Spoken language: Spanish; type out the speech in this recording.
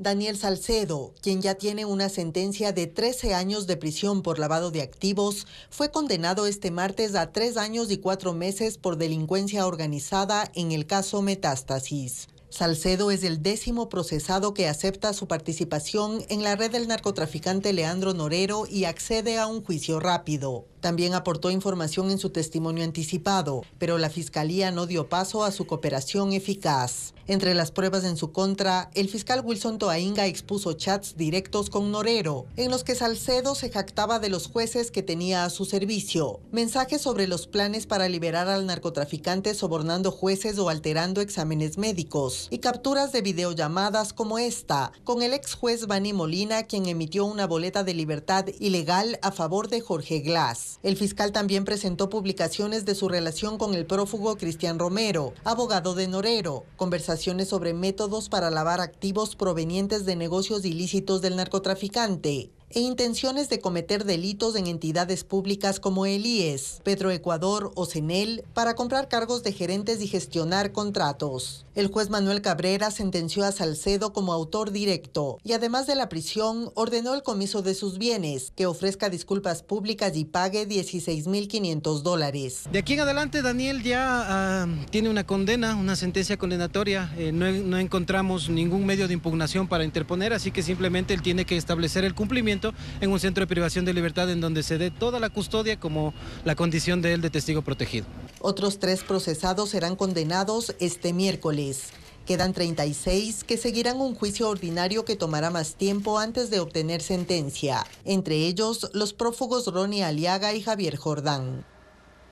Daniel Salcedo, quien ya tiene una sentencia de 13 años de prisión por lavado de activos, fue condenado este martes a tres años y cuatro meses por delincuencia organizada en el caso Metástasis. Salcedo es el décimo procesado que acepta su participación en la red del narcotraficante Leandro Norero y accede a un juicio rápido. También aportó información en su testimonio anticipado, pero la fiscalía no dio paso a su cooperación eficaz. Entre las pruebas en su contra, el fiscal Wilson Toainga expuso chats directos con Norero, en los que Salcedo se jactaba de los jueces que tenía a su servicio, mensajes sobre los planes para liberar al narcotraficante sobornando jueces o alterando exámenes médicos y capturas de videollamadas como esta, con el ex juez Vani Molina, quien emitió una boleta de libertad ilegal a favor de Jorge Glass. El fiscal también presentó publicaciones de su relación con el prófugo Cristian Romero, abogado de Norero, conversaciones sobre métodos para lavar activos provenientes de negocios ilícitos del narcotraficante e intenciones de cometer delitos en entidades públicas como el IES, Petroecuador o CENEL para comprar cargos de gerentes y gestionar contratos. El juez Manuel Cabrera sentenció a Salcedo como autor directo y además de la prisión ordenó el comiso de sus bienes, que ofrezca disculpas públicas y pague 16.500 dólares. De aquí en adelante Daniel ya ah, tiene una condena, una sentencia condenatoria. Eh, no encontramos ningún medio de impugnación para interponer, así que simplemente él tiene que establecer el cumplimiento en un centro de privación de libertad en donde se dé toda la custodia como la condición de él de testigo protegido. Otros tres procesados serán condenados este miércoles. Quedan 36 que seguirán un juicio ordinario que tomará más tiempo antes de obtener sentencia, entre ellos los prófugos Ronnie Aliaga y Javier Jordán.